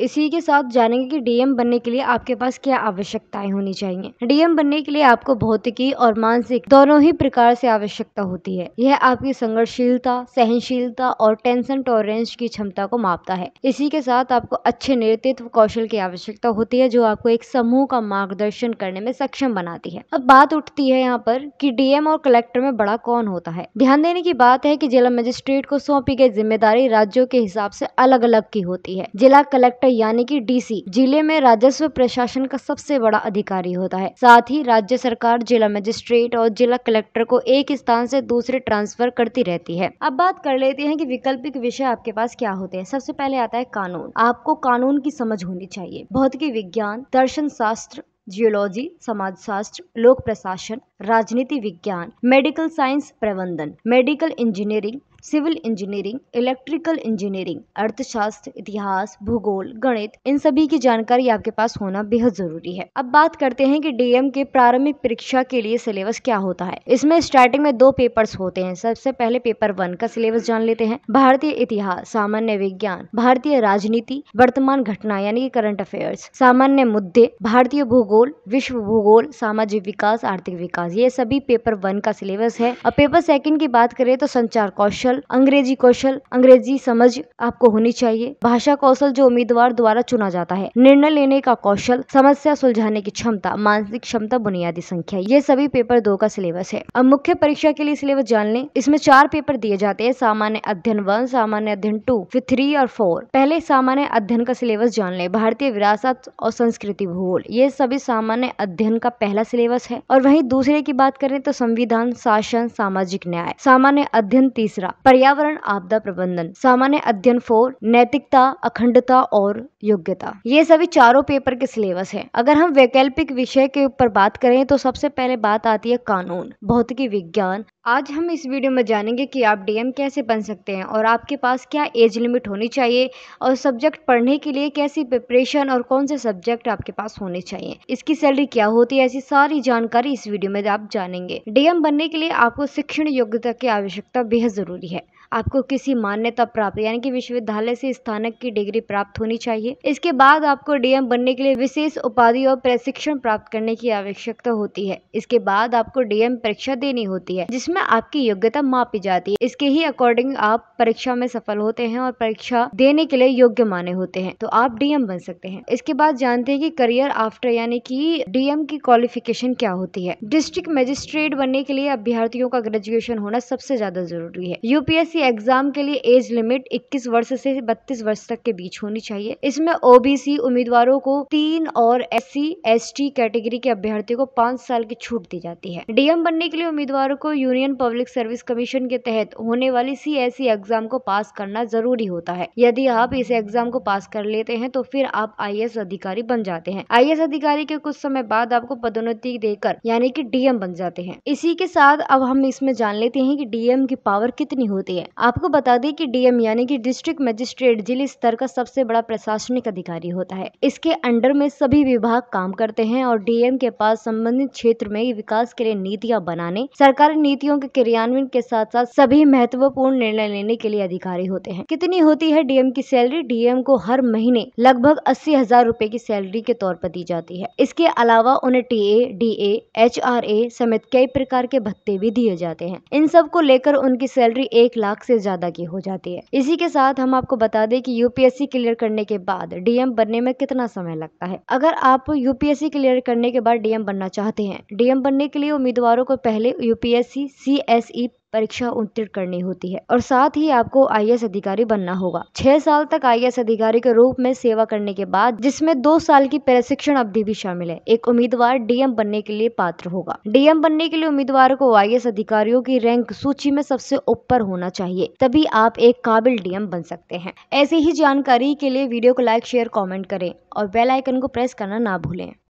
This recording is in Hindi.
इसी के साथ जानेंगे कि डीएम बनने के लिए आपके पास क्या आवश्यकताएं होनी चाहिए डीएम बनने के लिए आपको भौतिकी और मानसिक दोनों ही प्रकार से आवश्यकता होती है यह आपकी संघर्षशीलता सहनशीलता और टेंशन टॉलरेंस की क्षमता को मापता है इसी के साथ आपको अच्छे नेतृत्व कौशल की आवश्यकता होती है जो आपको एक समूह का मार्गदर्शन करने में सक्षम बनाती है अब बात उठती है यहाँ पर की डीएम और कलेक्टर में बड़ा कौन होता है ध्यान देने की बात है की जिला मजिस्ट्रेट को सौंपी गई जिम्मेदारी राज्यों के हिसाब से अलग अलग की होती है जिला कलेक्टर कलेक्टर यानी कि डीसी जिले में राजस्व प्रशासन का सबसे बड़ा अधिकारी होता है साथ ही राज्य सरकार जिला मजिस्ट्रेट और जिला कलेक्टर को एक स्थान से दूसरे ट्रांसफर करती रहती है अब बात कर लेते हैं कि विकल्पिक विषय आपके पास क्या होते हैं सबसे पहले आता है कानून आपको कानून की समझ होनी चाहिए भौतिकी विज्ञान दर्शन शास्त्र जियोलॉजी समाजशास्त्र लोक प्रशासन राजनीति विज्ञान मेडिकल साइंस प्रबंधन medical engineering civil engineering electrical engineering अर्थशास्त्र इतिहास भूगोल गणित इन सभी की जानकारी आपके पास होना बेहद जरूरी है अब बात करते हैं कि डीएम के प्रारंभिक परीक्षा के लिए सिलेबस क्या होता है इसमें स्टार्टिंग में दो पेपर्स होते हैं सबसे पहले पेपर वन का सिलेबस जान लेते हैं भारतीय इतिहास सामान्य विज्ञान भारतीय राजनीति वर्तमान घटना यानी करंट अफेयर्स सामान्य मुद्दे भारतीय भूगोल विश्व भूगोल सामाजिक विकास आर्थिक विकास ये सभी पेपर वन का सिलेबस है और पेपर सेकंड की बात करें तो संचार कौशल कौशल अंग्रेजी कौशल अंग्रेजी समझ आपको होनी चाहिए भाषा कौशल जो उम्मीदवार द्वारा चुना जाता है निर्णय लेने का कौशल समस्या सुलझाने की क्षमता मानसिक क्षमता बुनियादी संख्या ये सभी पेपर दो का सिलेबस है अब मुख्य परीक्षा के लिए सिलेबस जान लें इसमें चार पेपर दिए जाते हैं सामान्य अध्ययन वन सामान्य अध्ययन टू फिर थ्री और फोर पहले सामान्य अध्ययन का सिलेबस जान लें भारतीय विरासत और संस्कृति भूगोल ये सभी सामान्य अध्ययन का पहला सिलेबस है और वहीं दूसरे की बात करें तो संविधान शासन सामाजिक न्याय सामान्य अध्ययन तीसरा पर्यावरण आपदा प्रबंधन सामान्य अध्ययन फोर नैतिकता अखंडता और योग्यता ये सभी चारों पेपर के सिलेबस है अगर हम वैकल्पिक विषय के ऊपर बात करें तो सबसे पहले बात आती है कानून भौतिकी विज्ञान आज हम इस वीडियो में जानेंगे कि आप डीएम कैसे बन सकते हैं और आपके पास क्या एज लिमिट होनी चाहिए और सब्जेक्ट पढ़ने के लिए कैसी प्रिपरेशन और कौन से सब्जेक्ट आपके पास होने चाहिए इसकी सैलरी क्या होती है ऐसी सारी जानकारी इस वीडियो में आप जानेंगे डीएम बनने के लिए आपको शिक्षण योग्यता की आवश्यकता बेहद ज़रूरी है आपको किसी मान्यता प्राप्त यानी कि विश्वविद्यालय से स्थानक की डिग्री प्राप्त होनी चाहिए इसके बाद आपको डीएम बनने के लिए विशेष उपाधि और प्रशिक्षण प्राप्त करने की आवश्यकता होती है इसके बाद आपको डीएम परीक्षा देनी होती है जिसमें जिसमें आपकी योग्यता मापी जाती है इसके ही अकॉर्डिंग आप परीक्षा में सफल होते हैं और परीक्षा देने के लिए योग्य माने होते हैं तो आप डीएम बन सकते हैं इसके बाद जानते हैं कि करियर आफ्टर यानी कि डीएम की क्वालिफिकेशन क्या होती है डिस्ट्रिक्ट मजिस्ट्रेट बनने के लिए अभ्यर्थियों का ग्रेजुएशन होना सबसे ज्यादा जरूरी है यूपीएससी एग्जाम के लिए एज लिमिट इक्कीस वर्ष से बत्तीस वर्ष तक के बीच होनी चाहिए इसमें ओबीसी उम्मीदवारों को तीन और एस सी कैटेगरी के अभ्यर्थियों को पाँच साल की छूट दी जाती है डीएम बनने के लिए उम्मीदवारों को union union public service commission के तहत होने वाली सी एस एग्जाम को पास करना जरूरी होता है यदि आप इस एग्जाम को पास कर लेते हैं तो फिर आप आई अधिकारी बन जाते हैं आई अधिकारी के कुछ समय बाद आपको पदोन्नति देकर यानी डी डीएम बन जाते हैं इसी के साथ अब हम इसमें जान लेते हैं की डीएम की पावर कितनी होती है आपको बता दें की डीएम यानी की डिस्ट्रिक्ट मजिस्ट्रेट जिले स्तर का सबसे बड़ा प्रशासनिक अधिकारी होता है इसके अंडर में सभी विभाग काम करते हैं और डीएम के पास संबंधित क्षेत्र में विकास के लिए नीतियाँ बनाने सरकारी नीतियों उद्देश्यों के क्रियान्वयन के साथ साथ सभी महत्वपूर्ण निर्णय लेने के लिए अधिकारी होते हैं कितनी होती है डीएम की सैलरी डीएम को हर महीने लगभग अस्सी हजार रूपए की सैलरी के तौर पर दी जाती है इसके अलावा उन्हें T A D A H R A समेत कई प्रकार के भत्ते भी दिए जाते हैं इन सब को लेकर उनकी सैलरी एक लाख से ज्यादा की हो जाती है इसी के साथ हम आपको बता दें कि यूपीएससी क्लियर करने के बाद डीएम बनने में कितना समय लगता है अगर आप यूपीएससी क्लियर करने के बाद डीएम बनना चाहते हैं डीएम बनने के लिए उम्मीदवारों को पहले यूपीएससी सी एस ई परीक्षा उत्तीर्ण करनी होती है और साथ ही आपको आई अधिकारी बनना होगा छह साल तक आई अधिकारी के रूप में सेवा करने के बाद जिसमें दो साल की प्रशिक्षण अवधि भी शामिल है एक उम्मीदवार डीएम बनने के लिए पात्र होगा डीएम बनने के लिए उम्मीदवार को आई अधिकारियों की रैंक सूची में सबसे ऊपर होना चाहिए तभी आप एक काबिल डीएम बन सकते हैं ऐसी ही जानकारी के लिए वीडियो को लाइक शेयर कॉमेंट करें और बेलाइकन को प्रेस करना ना भूलें